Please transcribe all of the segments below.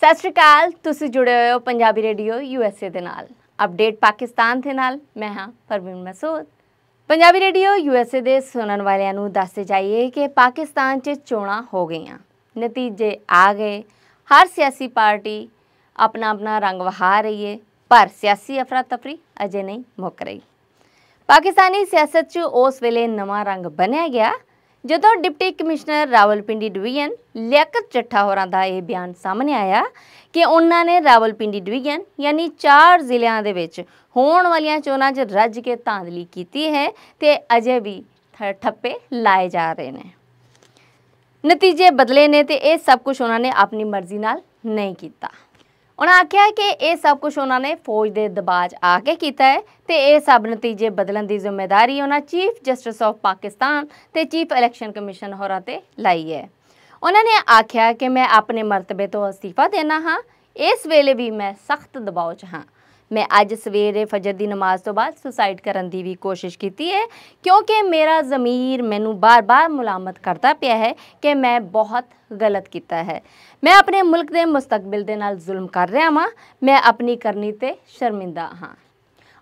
ਸਤਿ ਸ਼੍ਰੀ ਅਕਾਲ ਤੁਸੀਂ ਜੁੜੇ ਹੋ ਪੰਜਾਬੀ ਰੇਡੀਓ ਯੂਐਸਏ ਦੇ ਨਾਲ ਅਪਡੇਟ ਪਾਕਿਸਤਾਨ ਦੇ ਨਾਲ ਮੈਂ ਹਾਂ ਪਰਵੀਨ ਮਸੂਦ ਪੰਜਾਬੀ ਰੇਡੀਓ ਯੂਐਸਏ ਦੇ ਸੁਣਨ ਵਾਲਿਆਂ ਨੂੰ ਦੱਸਦੇ ਜਾਈਏ ਕਿ ਪਾਕਿਸਤਾਨ 'ਚ ਚੋਣਾਂ ਹੋ ਗਈਆਂ ਨਤੀਜੇ ਆ ਗਏ ਹਰ ਸਿਆਸੀ ਪਾਰਟੀ ਆਪਣਾ ਆਪਣਾ ਰੰਗ ਵਹਾ ਰਹੀ ਹੈ ਪਰ ਸਿਆਸੀ ਅਫਰਾ ਤਫਰੀ ਅਜੇ ਨਹੀਂ ਮੁੱਕ ਰਹੀ ਪਾਕਿਸਤਾਨੀ ਸਿਆਸਤ 'ਚ ਉਸ ਵੇਲੇ ਨਵਾਂ ਰੰਗ ਬਣਿਆ ਗਿਆ ਜਦੋਂ deputy commissioner Rawalpindi division Liaquat Chattha ਹੋਰਾਂ ਦਾ ਇਹ ਬਿਆਨ ਸਾਹਮਣੇ ਆਇਆ ਕਿ ਉਹਨਾਂ ਨੇ ਰਾਵਲਪਿੰਡੀ ਡਿਵੀਜ਼ਨ ਯਾਨੀ ਚਾਰ ਜ਼ਿਲ੍ਹਿਆਂ ਦੇ ਵਿੱਚ ਹੋਣ ਵਾਲੀਆਂ ਚੋਣਾਂ 'ਚ ਰੱਜ ਕੇ ਤਾਂਦਲੀ ਕੀਤੀ ਹੈ ਤੇ ਅਜੇ ਵੀ ਠੱਪੇ ਲਾਏ ਜਾ ਰਹੇ ਨੇ ਨਤੀਜੇ ਬਦਲੇ ਨੇ ਤੇ ਇਹ ਸਭ ਕੁਝ ਉਹਨਾਂ ਨੇ ਆਪਣੀ ਮਰਜ਼ੀ ਨਾਲ ਨਹੀਂ ਕੀਤਾ ਉਹਨਾਂ ਆਖਿਆ ਕਿ ਇਹ ਸਭ ਕੁਝ ਉਹਨਾਂ ਨੇ ਫੌਜ ਦੇ ਦਬਾਅ 'ਚ ਆ ਕੇ ਕੀਤਾ ਹੈ ਤੇ ਇਹ ਸਭ ਨਤੀਜੇ ਬਦਲਣ ਦੀ ਜ਼ਿੰਮੇਵਾਰੀ ਉਹਨਾਂ ਚੀਫ ਜਸਟਿਸ ਆਫ ਪਾਕਿਸਤਾਨ ਤੇ ਚੀਫ ਇਲੈਕਸ਼ਨ ਕਮਿਸ਼ਨ ਹੋਰਾਂ ਤੇ ਲਾਈ ਹੈ ਉਹਨਾਂ ਨੇ ਆਖਿਆ ਕਿ ਮੈਂ ਆਪਣੇ ਮਰਤਬੇ ਤੋਂ ਅਸਤੀਫਾ ਦੇਣਾ ਹਾਂ ਇਸ ਵੇਲੇ ਵੀ ਮੈਂ ਸਖਤ ਦਬਾਅ 'ਚ ਹਾਂ ਮੈਂ ਅੱਜ ਸਵੇਰੇ ਫਜਰ ਦੀ ਨਮਾਜ਼ ਤੋਂ ਬਾਅਦ ਸੁਸਾਈਡ ਕਰਨ ਦੀ ਵੀ ਕੋਸ਼ਿਸ਼ ਕੀਤੀ ਹੈ ਕਿਉਂਕਿ ਮੇਰਾ ਜ਼ਮੀਰ ਮੈਨੂੰ ਬਾਰ-ਬਾਰ ਮੁਲਾਮਤ ਕਰਦਾ ਪਿਆ ਹੈ ਕਿ ਮੈਂ ਬਹੁਤ ਗਲਤ ਕੀਤਾ ਹੈ ਮੈਂ ਆਪਣੇ ਮੁਲਕ ਦੇ ਮਸਤਕਬਲ ਦੇ ਨਾਲ ਜ਼ੁਲਮ ਕਰ ਰਿਹਾ ਹਾਂ ਮੈਂ ਆਪਣੀ ਕਰਨੀ ਤੇ ਸ਼ਰਮਿੰਦਾ ਹਾਂ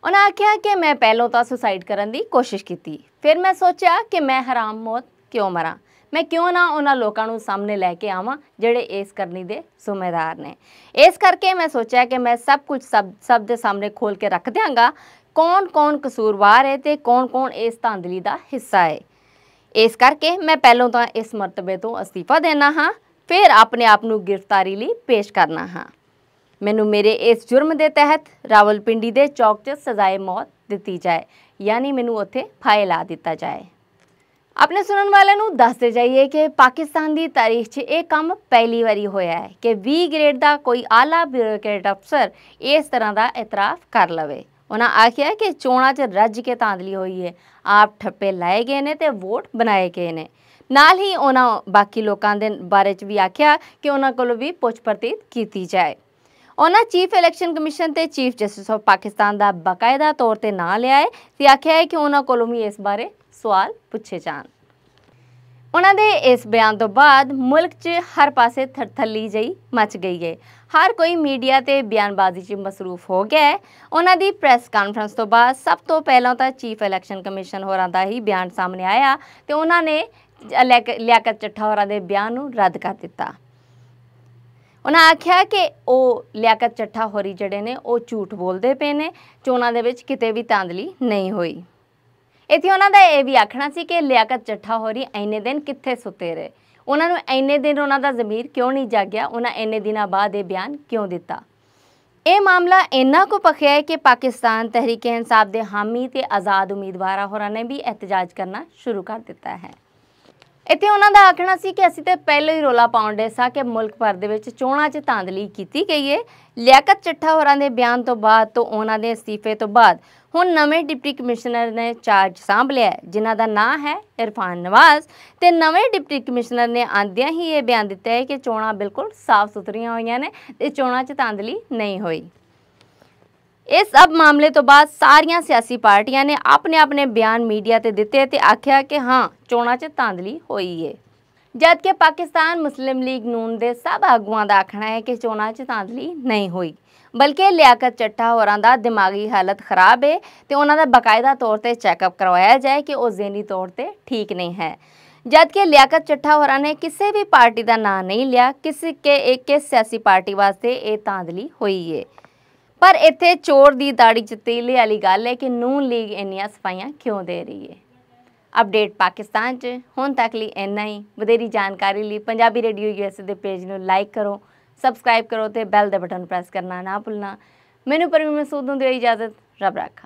ਉਹਨਾਂ ਆਖਿਆ ਕਿ ਮੈਂ ਪਹਿਲਾਂ ਤਾਂ ਸੁਸਾਈਡ ਕਰਨ ਦੀ ਕੋਸ਼ਿਸ਼ ਕੀਤੀ ਫਿਰ ਮੈਂ ਸੋਚਿਆ ਕਿ ਮੈਂ ਹਰਾਮ ਮੌਤ ਕਿਉਂ ਮਰਾਂ ਮੈਂ ਕਿਉਂ ਨਾ ਉਹਨਾਂ ਲੋਕਾਂ ਨੂੰ ਸਾਹਮਣੇ ਲੈ ਕੇ ਆਵਾਂ ਜਿਹੜੇ ਇਸ ਕਰਨੀ ਦੇ ਜ਼ਿੰਮੇਦਾਰ ਨੇ ਇਸ ਕਰਕੇ ਮੈਂ ਸੋਚਿਆ ਕਿ ਮੈਂ ਸਭ ਕੁਝ ਸਭ ਸਭ ਦੇ ਸਾਹਮਣੇ ਖੋਲ ਕੇ ਰੱਖ ਦਿਆਂਗਾ ਕੌਣ-ਕੌਣ ਕਸੂਰਵਾਰ ਹੈ ਤੇ ਕੌਣ-ਕੌਣ ਇਸ ਧਾਂਦਲੀ ਦਾ ਹਿੱਸਾ ਹੈ ਇਸ ਕਰਕੇ ਮੈਂ ਪਹਿਲਾਂ ਤਾਂ ਇਸ ਮਰਤਬੇ ਤੋਂ ਅਸਤੀਫਾ ਦੇਣਾ ਹਾਂ ਫਿਰ ਆਪਣੇ ਆਪ ਨੂੰ ਗ੍ਰਿਫਤਾਰੀ ਲਈ ਪੇਸ਼ ਕਰਨਾ ਹਾਂ ਮੈਨੂੰ ਮੇਰੇ ਇਸ ਜੁਰਮ ਦੇ ਤਹਿਤ ਰਾਵਲਪਿੰਡੀ ਦੇ ਚੌਕ 'ਚ ਸਜ਼ਾਏ ਮੌਤ ਦਿੱਤੀ ਜਾਏ ਯਾਨੀ ਮੈਨੂੰ ਉੱਥੇ ਫਾਇਲ ਆ ਦਿੱਤਾ ਜਾਏ ਆਪਣੇ ਸੁਣਨ ਵਾਲਿਆਂ ਨੂੰ ਦੱਸਦੇ ਜਾਈਏ ਕਿ ਪਾਕਿਸਤਾਨ ਦੀ ਤਾਰੀਖ 'ਚ ਇਹ ਕੰਮ ਪਹਿਲੀ ਵਾਰੀ ਹੋਇਆ ਹੈ ਕਿ 20 ਗ੍ਰੇਡ ਦਾ ਕੋਈ ਆਲਾ ਬਿਊਰੋਕਰੇਟ ਅਫਸਰ ਇਸ ਤਰ੍ਹਾਂ ਦਾ ਇਤਰਾਫ ਕਰ ਲਵੇ ਉਹਨਾਂ ਆਖਿਆ ਕਿ ਚੋਣਾਂ 'ਚ ਰੱਜ ਕੇ ਤਾਂਦਲੀ ਹੋਈ ਹੈ ਆਪ ਠੱਪੇ ਲਾਏ ਗਏ ਨੇ ਤੇ ਵੋਟ ਬਣਾਏ ਗਏ ਨੇ ਨਾਲ ਹੀ ਉਹਨਾਂ ਬਾਕੀ ਲੋਕਾਂ ਦੇ ਬਾਰੇ 'ਚ ਵੀ ਆਖਿਆ ਕਿ ਉਹਨਾਂ ਕੋਲੋਂ ਵੀ ਪੁੱਛ ਪਰਤੀਤ ਕੀਤੀ ਜਾਏ ਉਹਨਾਂ ਚੀਫ ਇਲੈਕਸ਼ਨ ਕਮਿਸ਼ਨ ਤੇ ਚੀਫ ਜਸਟਿਸ ਆਫ ਪਾਕਿਸਤਾਨ ਦਾ ਬਕਾਇਦਾ ਤੌਰ ਤੇ ਨਾਂ ਲਿਆ ਹੈ ਤੇ ਆਖਿਆ ਹੈ ਕਿ ਉਹਨਾਂ ਕੋਲੋਂ ਵੀ ਇਸ ਬਾਰੇ ਸਵਾਲ ਪੁੱਛੇ ਜਾਣ ਉਹਨਾਂ ਦੇ ਇਸ ਬਿਆਨ ਤੋਂ ਬਾਅਦ ਮੁਲਕ 'ਚ ਹਰ ਪਾਸੇ ਥਰਥੱਲੀ ਜਈ ਮਚ ਗਈ ਹੈ ਹਰ ਕੋਈ ਮੀਡੀਆ ਤੇ ਬਿਆਨਬਾਜ਼ੀ 'ਚ ਮਸਰੂਫ ਹੋ ਗਿਆ ਹੈ ਉਹਨਾਂ ਦੀ ਪ੍ਰੈਸ ਕਾਨਫਰੰਸ ਤੋਂ ਬਾਅਦ ਸਭ ਤੋਂ ਪਹਿਲਾਂ ਤਾਂ ਚੀਫ ਇਲੈਕਸ਼ਨ ਕਮਿਸ਼ਨ ਹੋਰਾਂ ਦਾ ਹੀ ਬਿਆਨ ਸਾਹਮਣੇ ਆਇਆ ਤੇ ਉਹਨਾਂ ਨੇ ਲਿਆਕਤ ਚੱਠਾ ਹੋਰਾਂ ਦੇ ਬਿਆਨ ਨੂੰ ਰੱਦ ਕਰ ਦਿੱਤਾ ਉਹਨਾਂ ਆਖਿਆ ਕਿ ਉਹ ਲਿਆਕਤ ਚੱਠਾ ਹੋਰੀ ਜਿਹੜੇ ਨੇ ਉਹ ਝੂਠ ਬੋਲਦੇ ਪਏ ਨੇ ਚੋਣਾਂ ਦੇ ਵਿੱਚ ਕਿਤੇ ਵੀ ਤਾਂਦਲੀ ਨਹੀਂ ਹੋਈ ਇੱਥੇ ਉਹਨਾਂ ਦਾ ਇਹ ਵੀ ਆਖਣਾ ਸੀ ਕਿ ਲਿਆਕਤ ਚੱਠਾ ਹੋਰੀ ਐਨੇ ਦਿਨ ਕਿੱਥੇ ਸੁੱਤੇ ਰਹੇ ਉਹਨਾਂ ਨੂੰ ਐਨੇ ਦਿਨ ਉਹਨਾਂ ਦਾ ਜ਼ਮੀਰ ਕਿਉਂ ਨਹੀਂ ਜਾਗਿਆ ਉਹਨਾਂ ਐਨੇ ਦਿਨਾਂ ਬਾਅਦ ਇਹ ਬਿਆਨ ਕਿਉਂ ਦਿੱਤਾ ਇਹ ਮਾਮਲਾ ਇੰਨਾ ਕੋ ਪਖਿਆ ਹੈ ਕਿ ਪਾਕਿਸਤਾਨ ਤਹਿਰੀਕ-ਏ-ਇਨਸਾਫ ਦੇ ਹਾਮੀ ਤੇ ਆਜ਼ਾਦ ਉਮੀਦਵਾਰਾਂ ਹੋਰਾਂ ਨੇ ਵੀ ਇਤਜਾਜ ਕਰਨਾ ਸ਼ੁਰੂ ਕਰ ਦਿੱਤਾ ਹੈ ਇੱਥੇ ਉਹਨਾਂ ਦਾ ਆਖਣਾ ਸੀ ਕਿ ਅਸੀਂ ਤੇ ਪਹਿਲੇ ਹੀ ਰੋਲਾ ਪਾਉਣ ਦੇ ਸਾਂ ਕਿ ਮੁਲਕ ਭਰ ਦੇ ਵਿੱਚ ਚੋਣਾਂ 'ਚ ਤਾਂਦਲੀ ਕੀਤੀ ਗਈ ਹੈ ਲਿਆਕਤ ਚੱਠਾ ਹੋਰਾਂ ਦੇ ਬਿਆਨ ਤੋਂ ਬਾਅਦ ਤੋਂ ਉਹਨਾਂ ਦੇ ਅਸਤੀਫੇ ਤੋਂ ਬਾਅਦ ਹੁਣ ਨਵੇਂ ਡਿਪਟੀ ਕਮਿਸ਼ਨਰ ਨੇ ਚਾਰਜ ਸੰਭ ਲਿਆ ਜਿਨ੍ਹਾਂ ਦਾ ਨਾਂ ਹੈ ਇਰਫਾਨ ਨਵਾਜ਼ ਤੇ ਨਵੇਂ ਡਿਪਟੀ ਕਮਿਸ਼ਨਰ ਨੇ ਆਂਦਿਆਂ ਹੀ ਇਹ ਬਿਆਨ ਦਿੱਤਾ ਹੈ ਕਿ ਚੋਣਾਂ ਬਿਲਕੁਲ ਸਾਫ਼ ਸੁਥਰੀਆਂ ਹੋਈਆਂ ਨੇ ਤੇ ਚੋਣਾਂ 'ਚ ਤਾਂਦਲੀ ਨਹੀਂ ਹੋਈ ਇਸ ਸਭ ਮਾਮਲੇ ਤੋਂ ਬਾਅਦ ਸਾਰੀਆਂ ਸਿਆਸੀ ਪਾਰਟੀਆਂ ਨੇ ਆਪਣੇ ਆਪਣੇ ਬਿਆਨ ਮੀਡੀਆ ਤੇ ਦਿੱਤੇ ਤੇ ਆਖਿਆ ਕਿ ਹਾਂ ਚੋਣਾਂ 'ਚ ਤਾਂਦਲੀ ਹੋਈ ਏ ਕਿ ਪਾਕਿਸਤਾਨ ਮੁਸਲਿਮ ਲੀਗ ਨੂਨ ਦੇ ਸਭ ਆਗੂਆਂ ਦਾ ਆਖਣਾ ਹੈ ਕਿ ਚੋਣਾਂ 'ਚ ਤਾਂਦਲੀ ਨਹੀਂ ਹੋਈ ਬਲਕਿ ਲਿਆਕਤ ਚੱਟਾ ਹੋਰਾਂ ਦਾ ਦਿਮਾਗੀ ਹਾਲਤ ਖਰਾਬ ਹੈ ਤੇ ਉਹਨਾਂ ਦਾ ਬਕਾਇਦਾ ਤੌਰ ਤੇ ਚੈੱਕਅਪ ਕਰਵਾਇਆ ਜਾਏ ਕਿ ਉਹ ਜ਼ੇਨੀ ਤੌਰ ਤੇ ਠੀਕ ਨਹੀਂ ਹੈ ਜਦ ਕਿ ਲਿਆਕਤ ਚੱਟਾ ਹੋਰਾਂ ਨੇ ਕਿਸੇ ਵੀ ਪਾਰਟੀ ਦਾ ਨਾਂ ਨਹੀਂ ਲਿਆ ਕਿਸੇ ਕੇ ਇੱਕ ਸਿਆਸੀ ਪਾਰਟੀ ਵਾਸਤੇ ਇਹ ਤਾਂਦਲੀ ਹੋਈ ਹੈ ਪਰ ਇੱਥੇ ਚੋਰ ਦੀ ਦਾੜੀ ਚ ਤੇਲੇ ਵਾਲੀ ਗੱਲ ਹੈ ਕਿ ਨੂਨ ਲੀਗ ਇੰਨੀਆਂ ਸਫਾਈਆਂ ਕਿਉਂ ਦੇ ਰਹੀ ਹੈ ਅਪਡੇਟ ਪਾਕਿਸਤਾਨ 'ਚ ਹੁਣ ਤੱਕ ਲਈ ਇੰਨਾ ਹੀ ਵਧੇਰੀ ਜਾਣਕਾਰੀ ਲਈ ਪੰਜਾਬੀ ਰੇਡੀਓ ਯੂਐਸ ਦੇ ਪੇਜ ਨੂੰ ਲਾਈਕ ਕਰੋ ਸਬਸਕ੍ਰਾਈਬ ਕਰੋ ਤੇ ਬੈਲ ਦੇ ਬਟਨ ਪ੍ਰੈਸ ਕਰਨਾ ਨਾ ਭੁੱਲਣਾ ਮੈਨੂੰ ਪਰਮੇਸ਼ਰ ਨੂੰ ਦਿਓ ਇਜਾਜ਼ਤ ਰੱਬ ਰਾਖਾ